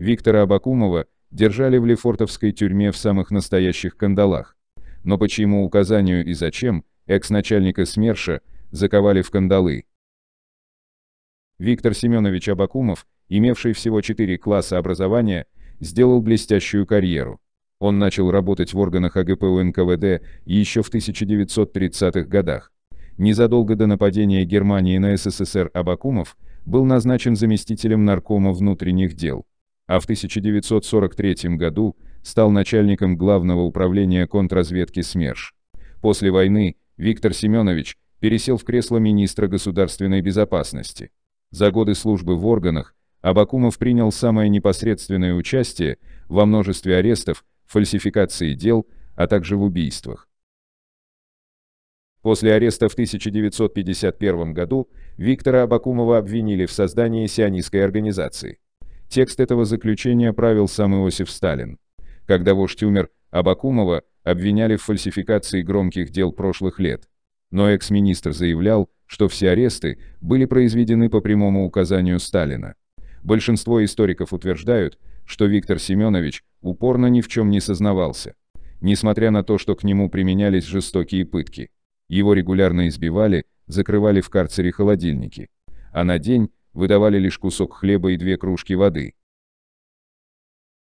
Виктора Абакумова держали в Лефортовской тюрьме в самых настоящих кандалах. Но почему указанию и зачем экс-начальника СМЕРШа заковали в кандалы? Виктор Семенович Абакумов, имевший всего четыре класса образования, сделал блестящую карьеру. Он начал работать в органах АГПУ НКВД еще в 1930-х годах. Незадолго до нападения Германии на СССР Абакумов был назначен заместителем наркома внутренних дел а в 1943 году стал начальником Главного управления контрразведки СМЕРШ. После войны Виктор Семенович пересел в кресло министра государственной безопасности. За годы службы в органах Абакумов принял самое непосредственное участие во множестве арестов, фальсификации дел, а также в убийствах. После ареста в 1951 году Виктора Абакумова обвинили в создании сионистской организации. Текст этого заключения правил сам Иосиф Сталин. Когда вождь умер, Абакумова обвиняли в фальсификации громких дел прошлых лет. Но экс-министр заявлял, что все аресты были произведены по прямому указанию Сталина. Большинство историков утверждают, что Виктор Семенович упорно ни в чем не сознавался, несмотря на то, что к нему применялись жестокие пытки. Его регулярно избивали, закрывали в карцере холодильники. А на день, выдавали лишь кусок хлеба и две кружки воды.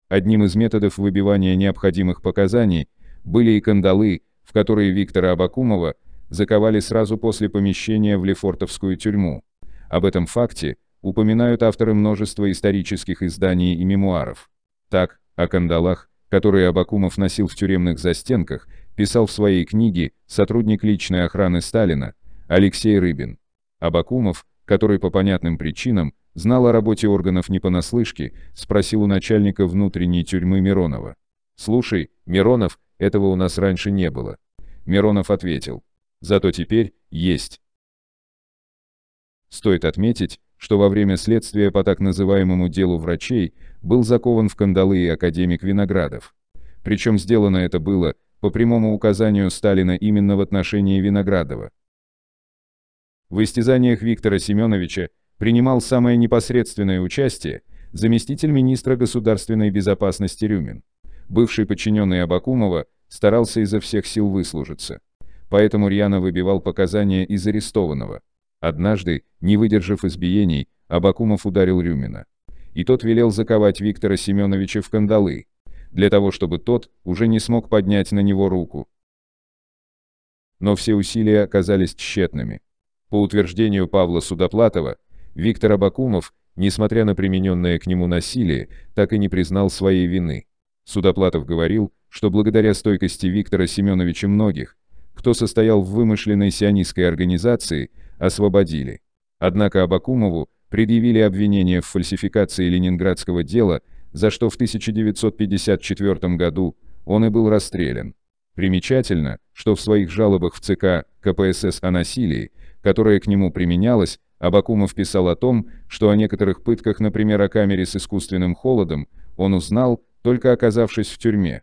Одним из методов выбивания необходимых показаний были и кандалы, в которые Виктора Абакумова заковали сразу после помещения в Лефортовскую тюрьму. Об этом факте упоминают авторы множества исторических изданий и мемуаров. Так, о кандалах, которые Абакумов носил в тюремных застенках, писал в своей книге сотрудник личной охраны Сталина Алексей Рыбин. Абакумов который по понятным причинам знал о работе органов не понаслышке, спросил у начальника внутренней тюрьмы Миронова. «Слушай, Миронов, этого у нас раньше не было». Миронов ответил. «Зато теперь есть». Стоит отметить, что во время следствия по так называемому делу врачей был закован в кандалы и академик Виноградов. Причем сделано это было, по прямому указанию Сталина именно в отношении Виноградова. В истязаниях Виктора Семеновича принимал самое непосредственное участие заместитель министра государственной безопасности Рюмин. Бывший подчиненный Абакумова старался изо всех сил выслужиться. Поэтому Рьяно выбивал показания из арестованного. Однажды, не выдержав избиений, Абакумов ударил Рюмина. И тот велел заковать Виктора Семеновича в кандалы, для того чтобы тот уже не смог поднять на него руку. Но все усилия оказались тщетными. По утверждению Павла Судоплатова, Виктор Абакумов, несмотря на примененное к нему насилие, так и не признал своей вины. Судоплатов говорил, что благодаря стойкости Виктора Семеновича многих, кто состоял в вымышленной сионистской организации, освободили. Однако Абакумову предъявили обвинение в фальсификации ленинградского дела, за что в 1954 году он и был расстрелян. Примечательно, что в своих жалобах в ЦК КПСС о насилии которое к нему применялось, Абакумов писал о том, что о некоторых пытках, например, о камере с искусственным холодом, он узнал, только оказавшись в тюрьме.